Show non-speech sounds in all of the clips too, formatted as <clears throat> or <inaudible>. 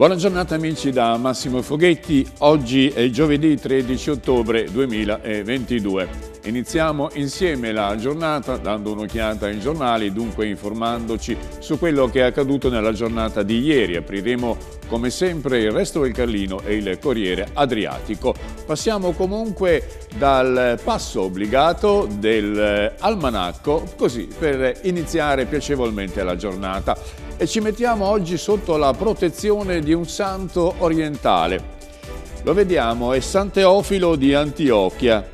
Buona giornata amici da Massimo Foghetti, oggi è giovedì 13 ottobre 2022. Iniziamo insieme la giornata dando un'occhiata ai giornali, dunque informandoci su quello che è accaduto nella giornata di ieri. Apriremo come sempre il resto del Carlino e il Corriere Adriatico. Passiamo comunque dal passo obbligato dell'almanacco, eh, così per iniziare piacevolmente la giornata e ci mettiamo oggi sotto la protezione di un santo orientale. Lo vediamo, è San Teofilo di Antiochia.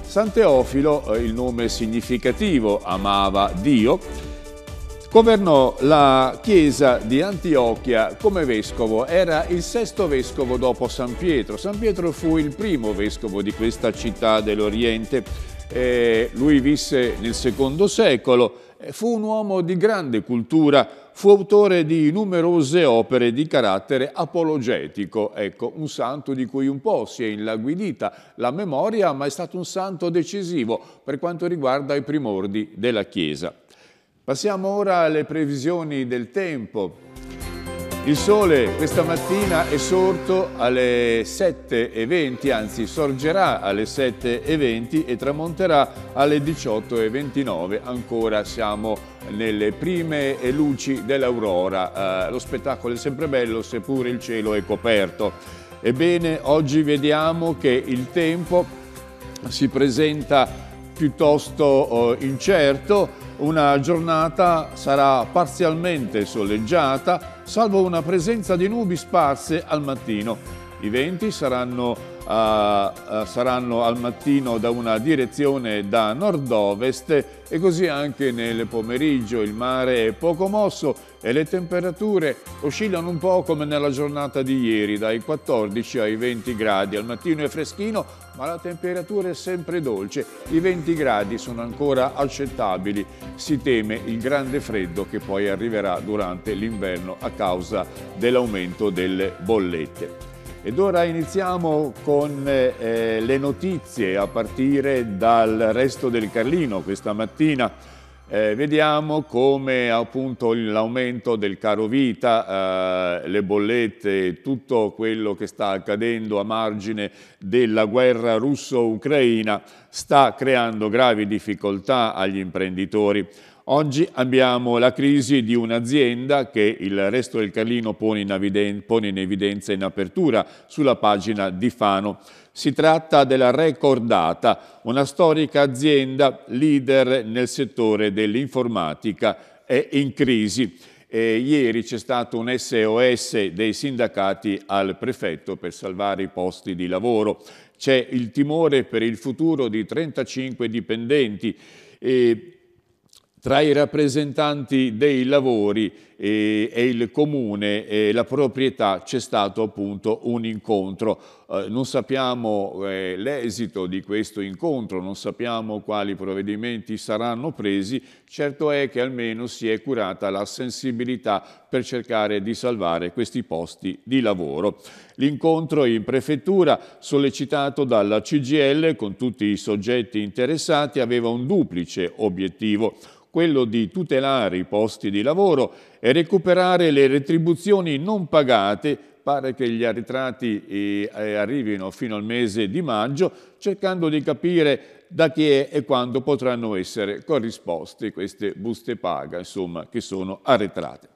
San Teofilo, eh, il nome significativo, amava Dio, governò la chiesa di Antiochia come vescovo, era il sesto vescovo dopo San Pietro. San Pietro fu il primo vescovo di questa città dell'Oriente. Eh, lui visse nel secondo secolo, fu un uomo di grande cultura, fu autore di numerose opere di carattere apologetico, ecco, un santo di cui un po' si è inlaguidita la memoria, ma è stato un santo decisivo per quanto riguarda i primordi della Chiesa. Passiamo ora alle previsioni del tempo. Il sole questa mattina è sorto alle 7.20, anzi sorgerà alle 7.20 e tramonterà alle 18.29. Ancora siamo nelle prime luci dell'aurora. Eh, lo spettacolo è sempre bello seppure il cielo è coperto. Ebbene, oggi vediamo che il tempo si presenta piuttosto eh, incerto, una giornata sarà parzialmente soleggiata, salvo una presenza di nubi sparse al mattino. I venti saranno uh, saranno al mattino da una direzione da nord-ovest e così anche nel pomeriggio il mare è poco mosso e le temperature oscillano un po' come nella giornata di ieri, dai 14 ai 20 gradi. Al mattino è freschino, ma la temperatura è sempre dolce. I 20 gradi sono ancora accettabili. Si teme il grande freddo che poi arriverà durante l'inverno a causa dell'aumento delle bollette. Ed ora iniziamo con eh, eh, le notizie a partire dal resto del Carlino questa mattina. Eh, vediamo come appunto l'aumento del caro vita, eh, le bollette, tutto quello che sta accadendo a margine della guerra russo-ucraina sta creando gravi difficoltà agli imprenditori. Oggi abbiamo la crisi di un'azienda che il resto del Carlino pone in, pone in evidenza in apertura sulla pagina di Fano. Si tratta della Recordata, una storica azienda leader nel settore dell'informatica e in crisi. E ieri c'è stato un SOS dei sindacati al prefetto per salvare i posti di lavoro. C'è il timore per il futuro di 35 dipendenti. E tra i rappresentanti dei lavori e, il comune e la proprietà c'è stato appunto un incontro. Eh, non sappiamo eh, l'esito di questo incontro, non sappiamo quali provvedimenti saranno presi, certo è che almeno si è curata la sensibilità per cercare di salvare questi posti di lavoro. L'incontro in prefettura, sollecitato dalla CGL con tutti i soggetti interessati, aveva un duplice obiettivo quello di tutelare i posti di lavoro e recuperare le retribuzioni non pagate pare che gli arretrati eh, eh, arrivino fino al mese di maggio, cercando di capire da chi è e quando potranno essere corrisposte queste buste paga, insomma, che sono arretrate.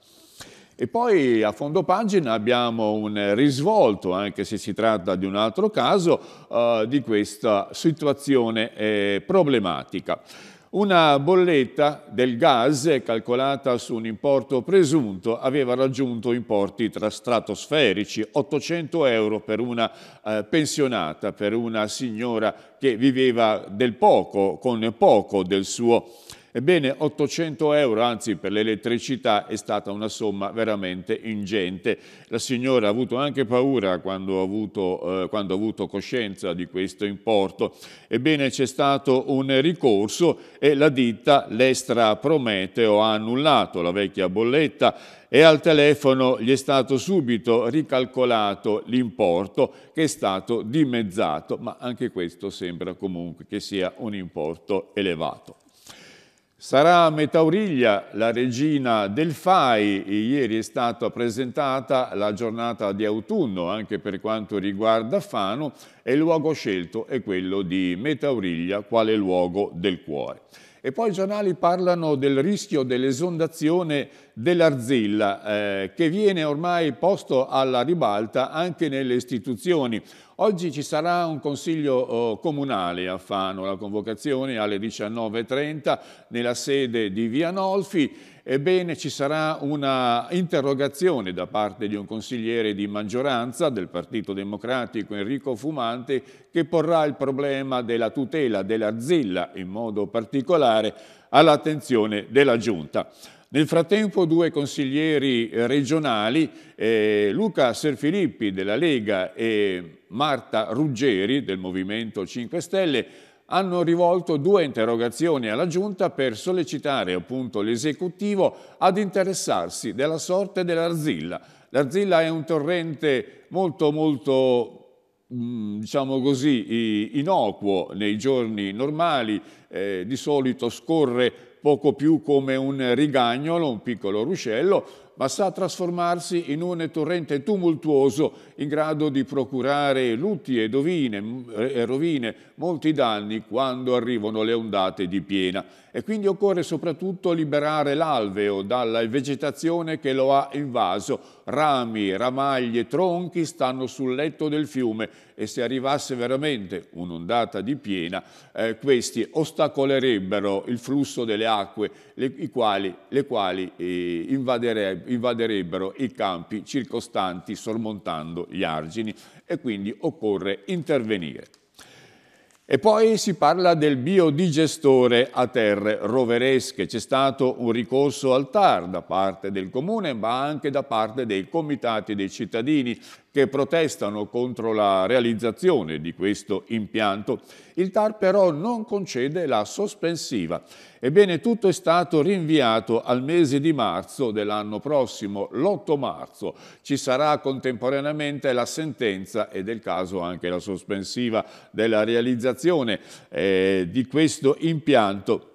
E poi a fondo pagina abbiamo un risvolto, anche se si tratta di un altro caso, eh, di questa situazione eh, problematica. Una bolletta del gas, calcolata su un importo presunto, aveva raggiunto importi tra stratosferici, 800 euro per una eh, pensionata, per una signora che viveva del poco, con poco del suo Ebbene, 800 euro, anzi per l'elettricità, è stata una somma veramente ingente. La signora ha avuto anche paura quando ha avuto, eh, quando ha avuto coscienza di questo importo. Ebbene, c'è stato un ricorso e la ditta Lestra Prometeo ha annullato la vecchia bolletta e al telefono gli è stato subito ricalcolato l'importo che è stato dimezzato, ma anche questo sembra comunque che sia un importo elevato. Sarà Metauriglia, la regina del FAI, ieri è stata presentata la giornata di autunno anche per quanto riguarda Fano e il luogo scelto è quello di Metauriglia quale luogo del cuore. E poi i giornali parlano del rischio dell'esondazione dell'arzilla eh, che viene ormai posto alla ribalta anche nelle istituzioni. Oggi ci sarà un consiglio oh, comunale a Fano, la convocazione alle 19.30 nella sede di Via Nolfi. Ebbene, ci sarà una interrogazione da parte di un consigliere di maggioranza del Partito Democratico, Enrico Fumante, che porrà il problema della tutela dell'arzilla, in modo particolare, all'attenzione della Giunta. Nel frattempo due consiglieri eh, regionali, eh, Luca Serfilippi della Lega e Marta Ruggeri del Movimento 5 Stelle, hanno rivolto due interrogazioni alla Giunta per sollecitare l'esecutivo ad interessarsi della sorte dell'Arzilla. L'Arzilla è un torrente molto molto Mm, diciamo così, innocuo nei giorni normali, eh, di solito scorre poco più come un rigagnolo, un piccolo ruscello, ma sa trasformarsi in un torrente tumultuoso in grado di procurare lutti e, dovine, e rovine, molti danni quando arrivano le ondate di piena e quindi occorre soprattutto liberare l'alveo dalla vegetazione che lo ha invaso. Rami, ramaglie, tronchi stanno sul letto del fiume e se arrivasse veramente un'ondata di piena, eh, questi ostacolerebbero il flusso delle acque, le, i quali, le quali eh, invadere, invaderebbero i campi circostanti sormontando gli argini e quindi occorre intervenire. E poi si parla del biodigestore a terre roveresche. C'è stato un ricorso al TAR da parte del comune, ma anche da parte dei comitati dei cittadini che protestano contro la realizzazione di questo impianto. Il TAR però non concede la sospensiva. Ebbene, tutto è stato rinviato al mese di marzo dell'anno prossimo, l'8 marzo. Ci sarà contemporaneamente la sentenza e del caso anche la sospensiva della realizzazione eh, di questo impianto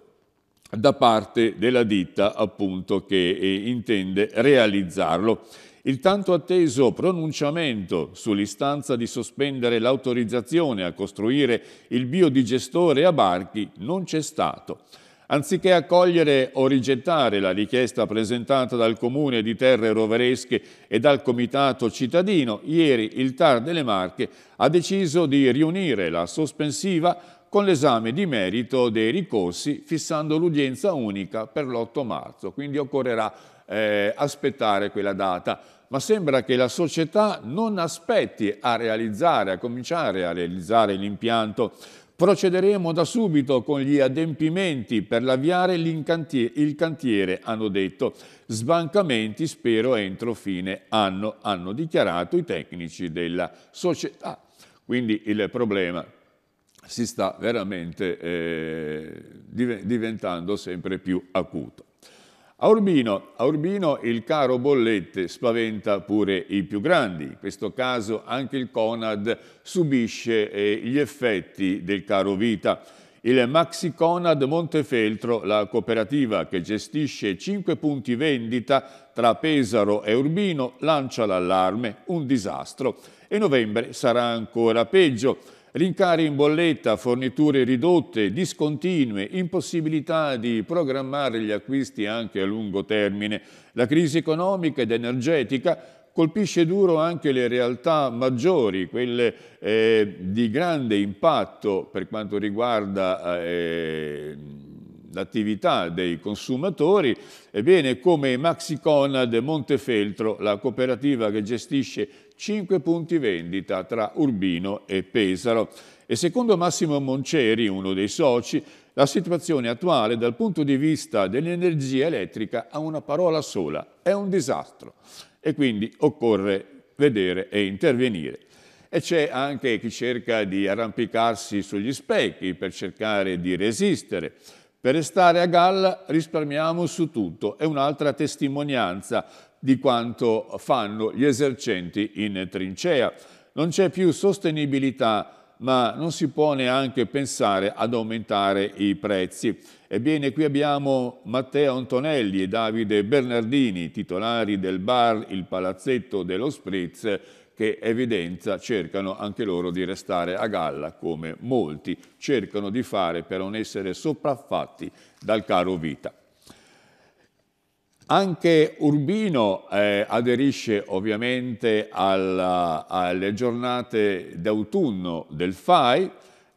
da parte della ditta appunto che eh, intende realizzarlo. Il tanto atteso pronunciamento sull'istanza di sospendere l'autorizzazione a costruire il biodigestore a Barchi non c'è stato. Anziché accogliere o rigettare la richiesta presentata dal Comune di Terre Roveresche e dal Comitato Cittadino, ieri il TAR delle Marche ha deciso di riunire la sospensiva con l'esame di merito dei ricorsi fissando l'udienza unica per l'8 marzo. Quindi occorrerà eh, aspettare quella data, ma sembra che la società non aspetti a realizzare, a cominciare a realizzare l'impianto. Procederemo da subito con gli adempimenti per avviare il cantiere, hanno detto. Sbancamenti spero entro fine anno, hanno dichiarato i tecnici della società. Quindi il problema si sta veramente eh, diventando sempre più acuto. A Urbino, a Urbino, il caro bollette spaventa pure i più grandi, in questo caso anche il Conad subisce eh, gli effetti del caro vita. Il Maxi Conad Montefeltro, la cooperativa che gestisce 5 punti vendita tra Pesaro e Urbino, lancia l'allarme, un disastro e novembre sarà ancora peggio. Rincari in bolletta, forniture ridotte, discontinue, impossibilità di programmare gli acquisti anche a lungo termine. La crisi economica ed energetica colpisce duro anche le realtà maggiori, quelle eh, di grande impatto per quanto riguarda eh, l'attività dei consumatori, ebbene come Maxiconad Montefeltro, la cooperativa che gestisce 5 punti vendita tra Urbino e Pesaro. E secondo Massimo Monceri, uno dei soci, la situazione attuale dal punto di vista dell'energia elettrica ha una parola sola, è un disastro e quindi occorre vedere e intervenire. E c'è anche chi cerca di arrampicarsi sugli specchi per cercare di resistere. Per restare a galla risparmiamo su tutto. È un'altra testimonianza di quanto fanno gli esercenti in trincea. Non c'è più sostenibilità, ma non si può neanche pensare ad aumentare i prezzi. Ebbene, qui abbiamo Matteo Antonelli e Davide Bernardini, titolari del bar Il Palazzetto dello Spritz, che evidenza cercano anche loro di restare a galla, come molti cercano di fare per non essere sopraffatti dal caro vita. Anche Urbino eh, aderisce ovviamente alla, alle giornate d'autunno del FAI,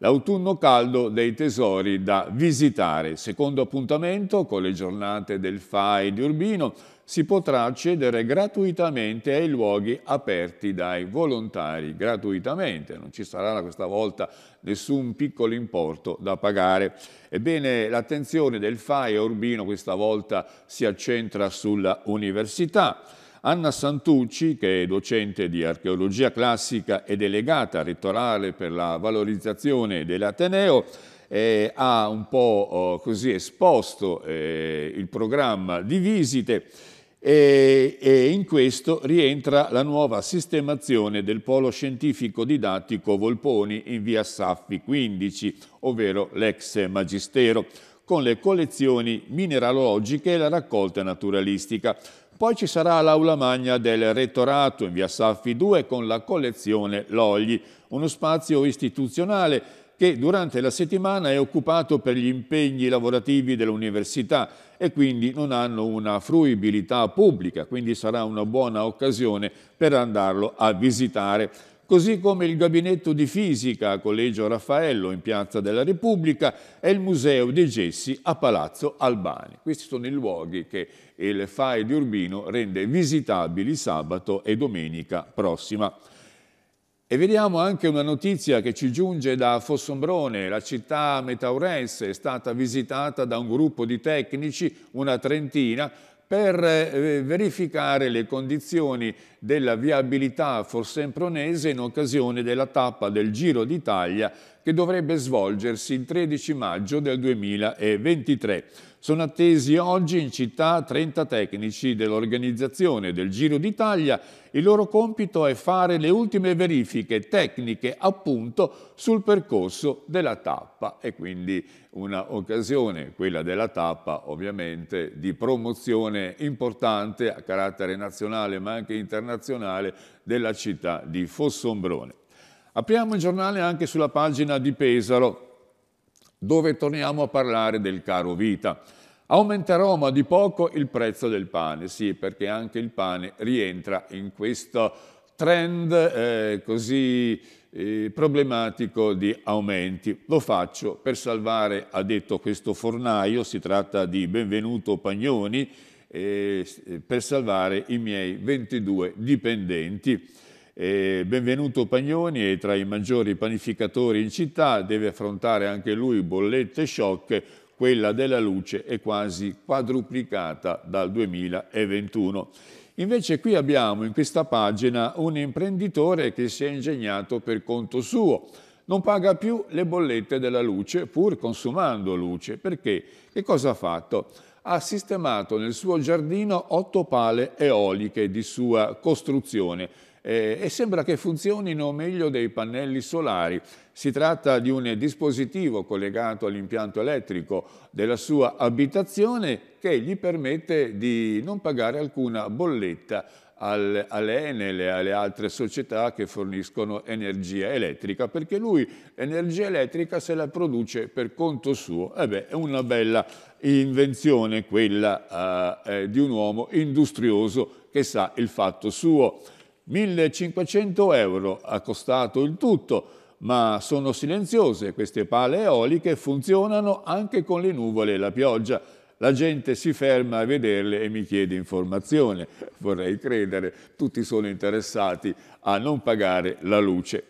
l'autunno caldo dei tesori da visitare. Secondo appuntamento con le giornate del FAI di Urbino si potrà accedere gratuitamente ai luoghi aperti dai volontari, gratuitamente, non ci sarà questa volta nessun piccolo importo da pagare. Ebbene, l'attenzione del FAI a Urbino questa volta si accentra sulla università. Anna Santucci, che è docente di archeologia classica e delegata rettorale per la valorizzazione dell'Ateneo, eh, ha un po' oh, così esposto eh, il programma di visite e, e, in questo rientra la nuova sistemazione del polo scientifico didattico Volponi in via Saffi 15, ovvero l'ex magistero, con le collezioni mineralogiche e la raccolta naturalistica. Poi ci sarà l'aula magna del rettorato in via Saffi 2 con la collezione Logli, uno spazio istituzionale che durante la settimana è occupato per gli impegni lavorativi dell'università e quindi non hanno una fruibilità pubblica, quindi sarà una buona occasione per andarlo a visitare così come il gabinetto di fisica a Collegio Raffaello in Piazza della Repubblica e il Museo dei Gessi a Palazzo Albani. Questi sono i luoghi che il FAI di Urbino rende visitabili sabato e domenica prossima. E vediamo anche una notizia che ci giunge da Fossombrone, la città metaurense è stata visitata da un gruppo di tecnici, una trentina, per eh, verificare le condizioni della viabilità forsempronese in occasione della tappa del Giro d'Italia che dovrebbe svolgersi il 13 maggio del 2023. Sono attesi oggi in città 30 tecnici dell'organizzazione del Giro d'Italia. Il loro compito è fare le ultime verifiche tecniche appunto sul percorso della tappa e quindi un'occasione, quella della tappa ovviamente di promozione importante a carattere nazionale ma anche internazionale della città di Fossombrone. Apriamo il giornale anche sulla pagina di Pesaro, dove torniamo a parlare del caro vita. Aumenterò ma di poco il prezzo del pane, sì, perché anche il pane rientra in questo trend eh, così eh, problematico di aumenti. Lo faccio per salvare, ha detto questo fornaio, si tratta di Benvenuto Pagnoni, eh, per salvare i miei 22 dipendenti. E benvenuto Pagnoni è tra i maggiori panificatori in città, deve affrontare anche lui bollette shock, quella della luce è quasi quadruplicata dal 2021. Invece qui abbiamo in questa pagina un imprenditore che si è ingegnato per conto suo, non paga più le bollette della luce pur consumando luce. Perché? Che cosa ha fatto? Ha sistemato nel suo giardino otto pale eoliche di sua costruzione, eh, e sembra che funzionino meglio dei pannelli solari. Si tratta di un dispositivo collegato all'impianto elettrico della sua abitazione che gli permette di non pagare alcuna bolletta al, all'Enel e alle altre società che forniscono energia elettrica, perché lui l'energia elettrica se la produce per conto suo. E eh beh, è una bella invenzione quella eh, eh, di un uomo industrioso che sa il fatto suo. 1500 euro ha costato il tutto, ma sono silenziose, queste pale eoliche funzionano anche con le nuvole e la pioggia. La gente si ferma a vederle e mi chiede informazione. Vorrei credere, tutti sono interessati a non pagare la luce.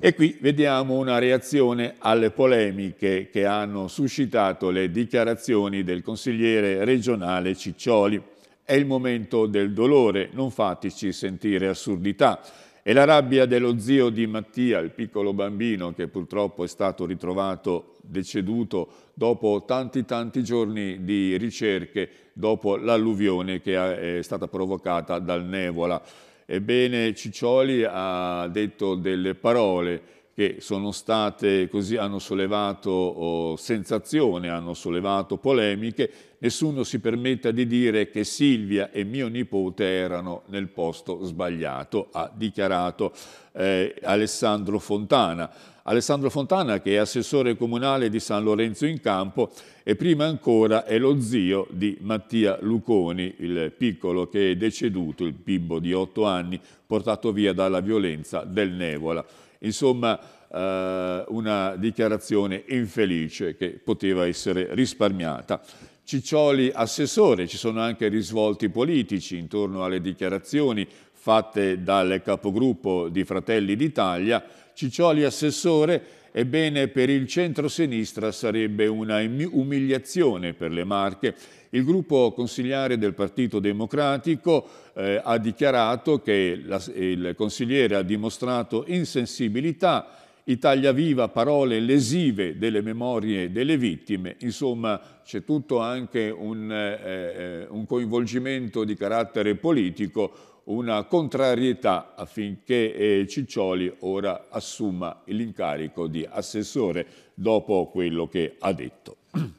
E qui vediamo una reazione alle polemiche che hanno suscitato le dichiarazioni del consigliere regionale Ciccioli. È il momento del dolore, non fateci sentire assurdità. E la rabbia dello zio di Mattia, il piccolo bambino che purtroppo è stato ritrovato deceduto dopo tanti tanti giorni di ricerche, dopo l'alluvione che è stata provocata dal Nevola. Ebbene Ciccioli ha detto delle parole che sono state così, hanno sollevato oh, sensazione, hanno sollevato polemiche, nessuno si permetta di dire che Silvia e mio nipote erano nel posto sbagliato, ha dichiarato eh, Alessandro Fontana. Alessandro Fontana che è assessore comunale di San Lorenzo in Campo e prima ancora è lo zio di Mattia Luconi, il piccolo che è deceduto, il bimbo di otto anni, portato via dalla violenza del Nevola. Insomma, eh, una dichiarazione infelice che poteva essere risparmiata. Ciccioli assessore, ci sono anche risvolti politici intorno alle dichiarazioni fatte dal capogruppo di Fratelli d'Italia. Ciccioli assessore Ebbene, per il centro-sinistra sarebbe una umiliazione per le Marche. Il gruppo consigliare del Partito Democratico eh, ha dichiarato che la, il consigliere ha dimostrato insensibilità Italia Viva, parole lesive delle memorie delle vittime, insomma c'è tutto anche un, eh, eh un coinvolgimento di carattere politico, una contrarietà affinché eh, Ciccioli ora assuma l'incarico di assessore dopo quello che ha detto. <clears throat>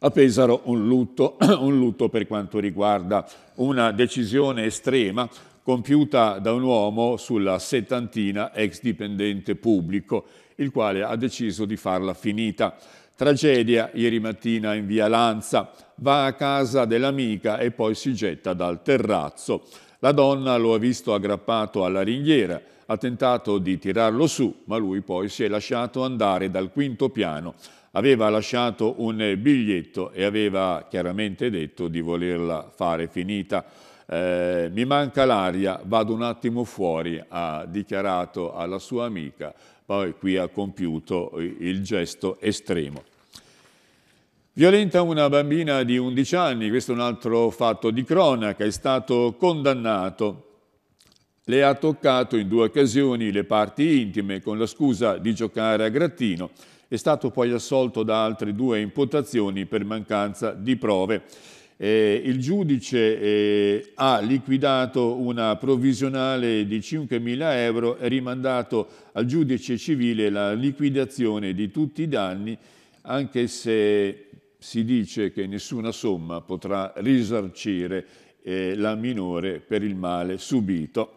A Pesaro un lutto, <clears throat> un lutto per quanto riguarda una decisione estrema compiuta da un uomo sulla settantina ex dipendente pubblico, il quale ha deciso di farla finita. Tragedia ieri mattina in via Lanza, va a casa dell'amica e poi si getta dal terrazzo. La donna lo ha visto aggrappato alla ringhiera, ha tentato di tirarlo su, ma lui poi si è lasciato andare dal quinto piano. Aveva lasciato un biglietto e aveva chiaramente detto di volerla fare finita. Eh, mi manca l'aria, vado un attimo fuori, ha dichiarato alla sua amica, poi qui ha compiuto il gesto estremo. Violenta una bambina di 11 anni, questo è un altro fatto di cronaca, è stato condannato. Le ha toccato in due occasioni le parti intime con la scusa di giocare a grattino. È stato poi assolto da altre due imputazioni per mancanza di prove. Eh, il giudice eh, ha liquidato una provvisionale di 5.000 euro e rimandato al giudice civile la liquidazione di tutti i danni, anche se si dice che nessuna somma potrà risarcire eh, la minore per il male subito.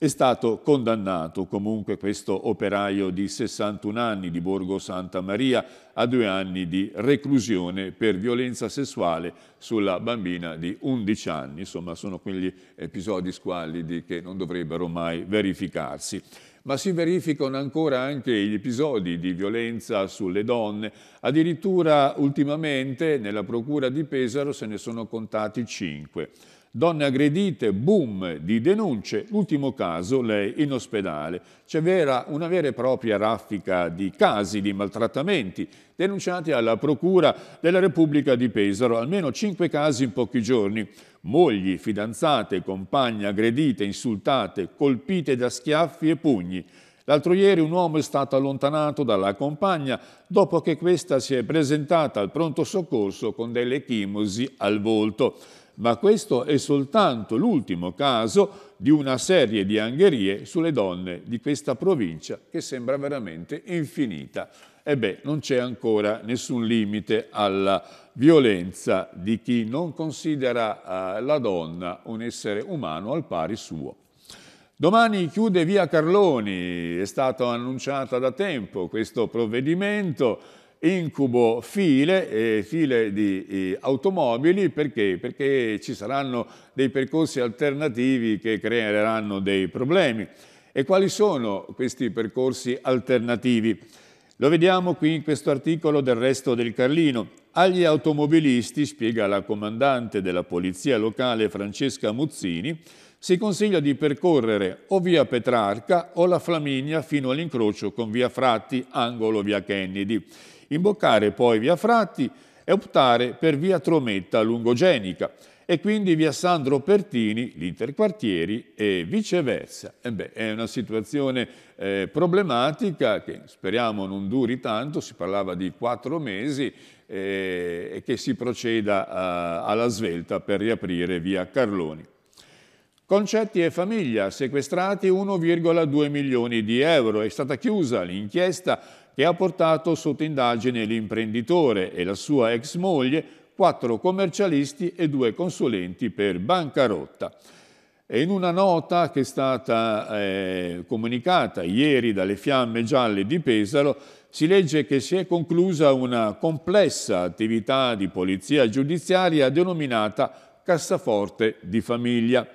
È stato condannato comunque questo operaio di 61 anni di Borgo Santa Maria a due anni di reclusione per violenza sessuale sulla bambina di 11 anni. Insomma, sono quegli episodi squallidi che non dovrebbero mai verificarsi ma si verificano ancora anche gli episodi di violenza sulle donne. Addirittura ultimamente nella Procura di Pesaro se ne sono contati cinque. Donne aggredite, boom di denunce, l'ultimo caso lei in ospedale. C'era una vera e propria raffica di casi di maltrattamenti denunciati alla Procura della Repubblica di Pesaro, almeno cinque casi in pochi giorni. Mogli, fidanzate, compagne aggredite, insultate, colpite da schiaffi e pugni. L'altro ieri un uomo è stato allontanato dalla compagna dopo che questa si è presentata al pronto soccorso con delle chimosi al volto ma questo è soltanto l'ultimo caso di una serie di angherie sulle donne di questa provincia che sembra veramente infinita. E beh, non c'è ancora nessun limite alla violenza di chi non considera eh, la donna un essere umano al pari suo. Domani chiude via Carloni, è stato annunciato da tempo questo provvedimento, incubo file, eh, file di eh, automobili, perché? Perché ci saranno dei percorsi alternativi che creeranno dei problemi. E quali sono questi percorsi alternativi? Lo vediamo qui in questo articolo del resto del Carlino. Agli automobilisti, spiega la comandante della polizia locale Francesca Muzzini, si consiglia di percorrere o via Petrarca o la Flaminia fino all'incrocio con via Fratti, angolo via Kennedy imboccare poi via Fratti e optare per via Trometta Lungogenica e quindi via Sandro Pertini, l'interquartieri e viceversa. E beh, è una situazione eh, problematica che speriamo non duri tanto, si parlava di quattro mesi eh, e che si proceda a, eh, alla svelta per riaprire via Carloni. Concetti e famiglia, sequestrati 1,2 milioni di euro. È stata chiusa l'inchiesta che ha portato sotto indagine l'imprenditore e la sua ex moglie, quattro commercialisti e due consulenti per bancarotta. E in una nota che è stata eh, comunicata ieri dalle Fiamme Gialle di Pesaro si legge che si è conclusa una complessa attività di polizia giudiziaria denominata Cassaforte di Famiglia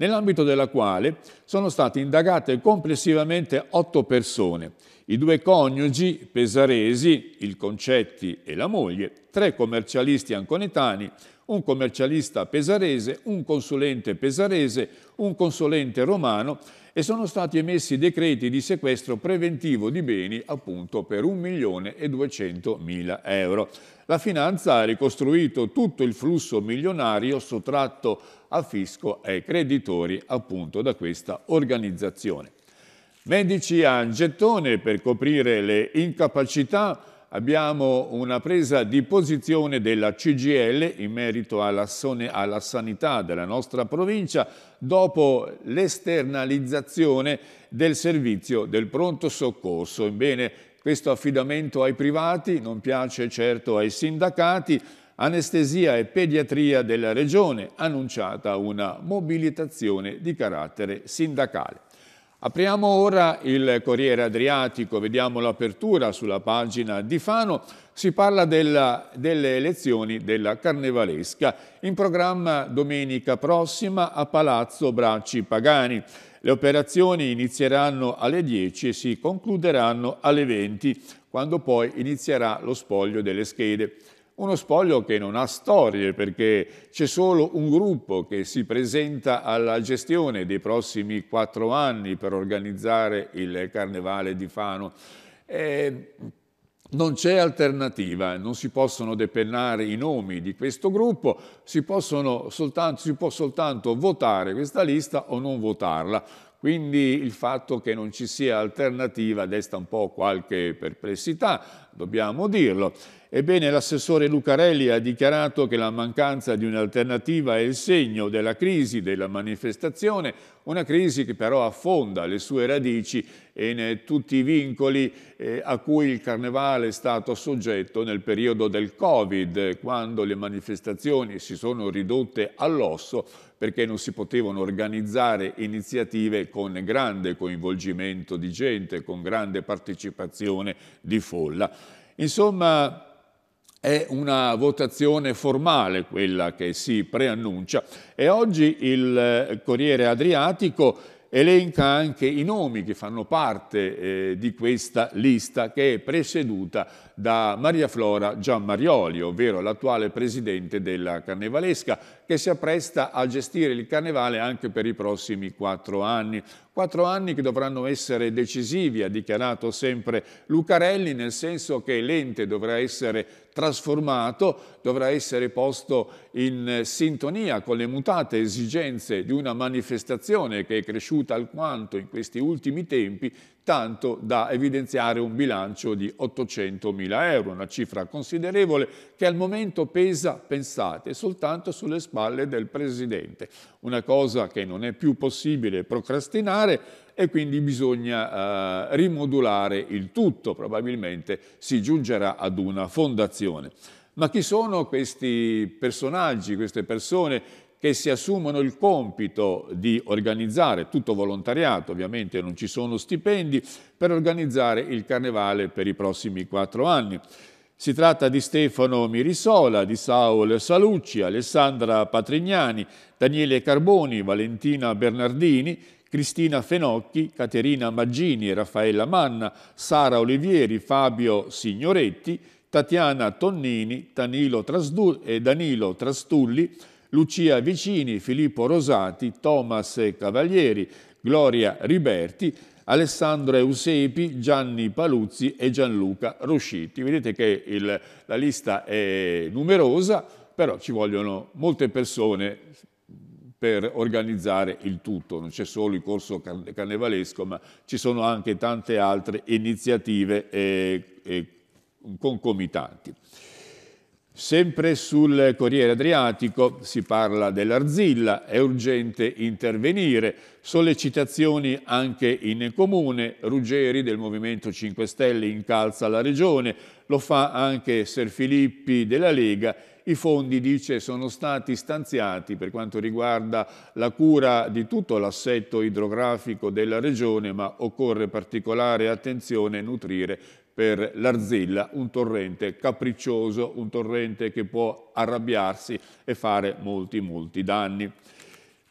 nell'ambito della quale sono state indagate complessivamente otto persone, i due coniugi pesaresi, il Concetti e la moglie, tre commercialisti anconetani, un commercialista pesarese, un consulente pesarese, un consulente romano e sono stati emessi decreti di sequestro preventivo di beni appunto per 1 milione e 200 mila euro. La finanza ha ricostruito tutto il flusso milionario sottratto a fisco e ai creditori appunto da questa organizzazione. Medici a gettone per coprire le incapacità abbiamo una presa di posizione della CGL in merito alla, alla sanità della nostra provincia dopo l'esternalizzazione del servizio del pronto soccorso. Ebbene, questo affidamento ai privati non piace certo ai sindacati, anestesia e pediatria della Regione, annunciata una mobilitazione di carattere sindacale. Apriamo ora il Corriere Adriatico, vediamo l'apertura sulla pagina di Fano. Si parla della, delle elezioni della Carnevalesca, in programma domenica prossima a Palazzo Bracci Pagani. Le operazioni inizieranno alle 10 e si concluderanno alle 20, quando poi inizierà lo spoglio delle schede. Uno spoglio che non ha storie perché c'è solo un gruppo che si presenta alla gestione dei prossimi quattro anni per organizzare il Carnevale di Fano. Eh, non c'è alternativa, non si possono depennare i nomi di questo gruppo, si, soltanto, si, può soltanto votare questa lista o non votarla. Quindi il fatto che non ci sia alternativa desta un po' qualche perplessità, dobbiamo dirlo. Ebbene, l'assessore Lucarelli ha dichiarato che la mancanza di un'alternativa è il segno della crisi della manifestazione, una crisi che però affonda le sue radici in tutti i vincoli eh, a cui il Carnevale è stato soggetto nel periodo del Covid, quando le manifestazioni si sono ridotte all'osso perché non si potevano organizzare iniziative con grande coinvolgimento di gente, con grande partecipazione di folla. Insomma, è una votazione formale quella che si preannuncia e oggi il eh, Corriere Adriatico elenca anche i nomi che fanno parte eh, di questa lista che è presieduta da Maria Flora Gianmarioli, ovvero l'attuale presidente della Carnevalesca, che si appresta a gestire il Carnevale anche per i prossimi quattro anni. Quattro anni che dovranno essere decisivi, ha dichiarato sempre Lucarelli, nel senso che l'ente dovrà essere trasformato, dovrà essere posto in sintonia con le mutate esigenze di una manifestazione che è cresciuta alquanto in questi ultimi tempi, tanto da evidenziare un bilancio di 800 mila 100.000 euro, una cifra considerevole che al momento pesa, pensate, soltanto sulle spalle del Presidente. Una cosa che non è più possibile procrastinare e quindi bisogna eh, rimodulare il tutto, probabilmente si giungerà ad una fondazione. Ma chi sono questi personaggi, queste persone che si assumono il compito di organizzare, tutto volontariato ovviamente, non ci sono stipendi, per organizzare il carnevale per i prossimi quattro anni. Si tratta di Stefano Mirisola, di Saul Salucci, Alessandra Patrignani, Daniele Carboni, Valentina Bernardini, Cristina Fenocchi, Caterina Maggini, Raffaella Manna, Sara Olivieri, Fabio Signoretti, Tatiana Tonnini, Danilo Trastulli, Lucia Vicini, Filippo Rosati, Thomas Cavalieri, Gloria Riberti, Alessandro Eusepi, Gianni Paluzzi e Gianluca Rosciti. Vedete che il, la lista è numerosa, però ci vogliono molte persone per organizzare il tutto, non c'è solo il corso carnevalesco, ma ci sono anche tante altre iniziative eh, eh, concomitanti. Sempre sul Corriere Adriatico si parla dell'Arzilla, è urgente intervenire, sollecitazioni anche in comune, Ruggeri del Movimento 5 Stelle incalza la regione, lo fa anche Ser Filippi della Lega, i fondi, dice, sono stati stanziati per quanto riguarda la cura di tutto l'assetto idrografico della regione, ma occorre particolare attenzione nutrire per l'Arzilla, un torrente capriccioso, un torrente che può arrabbiarsi e fare molti, molti danni.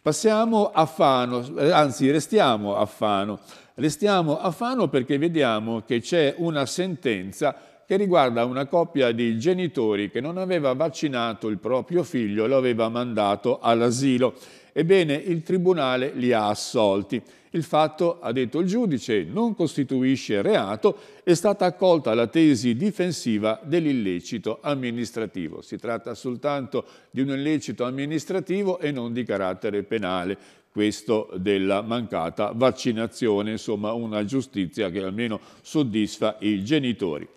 Passiamo a Fano, eh, anzi restiamo a Fano. Restiamo a Fano perché vediamo che c'è una sentenza che riguarda una coppia di genitori che non aveva vaccinato il proprio figlio, e lo aveva mandato all'asilo. Ebbene, il tribunale li ha assolti. Il fatto, ha detto il giudice, non costituisce reato, è stata accolta la tesi difensiva dell'illecito amministrativo. Si tratta soltanto di un illecito amministrativo e non di carattere penale questo della mancata vaccinazione, insomma una giustizia che almeno soddisfa i genitori.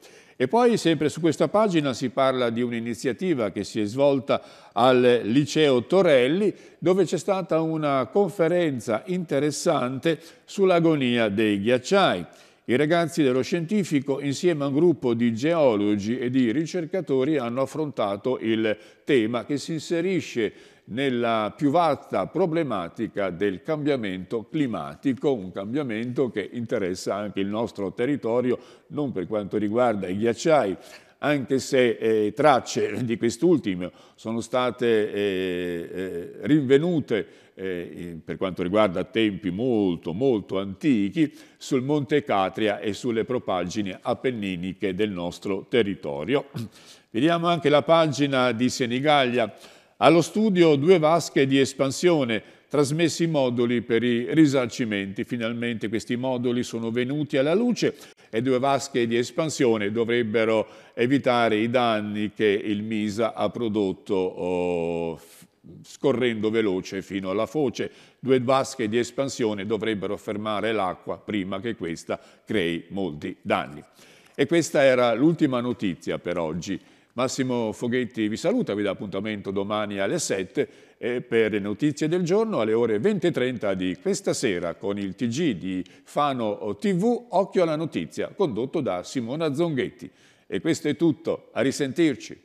E poi sempre su questa pagina si parla di un'iniziativa che si è svolta al Liceo Torelli dove c'è stata una conferenza interessante sull'agonia dei ghiacciai. I ragazzi dello scientifico insieme a un gruppo di geologi e di ricercatori hanno affrontato il tema che si inserisce nella più vasta problematica del cambiamento climatico, un cambiamento che interessa anche il nostro territorio, non per quanto riguarda i ghiacciai, anche se eh, tracce di quest'ultimo sono state eh, eh, rinvenute eh, per quanto riguarda tempi molto molto antichi sul Monte Catria e sulle propaggini appenniniche del nostro territorio. Vediamo anche la pagina di Senigallia allo studio due vasche di espansione, trasmessi moduli per i risalcimenti. Finalmente questi moduli sono venuti alla luce e due vasche di espansione dovrebbero evitare i danni che il MISA ha prodotto oh, scorrendo veloce fino alla foce. Due vasche di espansione dovrebbero fermare l'acqua prima che questa crei molti danni. E questa era l'ultima notizia per oggi. Massimo Foghetti vi saluta, vi dà appuntamento domani alle 7 per le notizie del giorno alle ore 20.30 di questa sera con il TG di Fano TV Occhio alla Notizia condotto da Simona Zonghetti. E questo è tutto, a risentirci.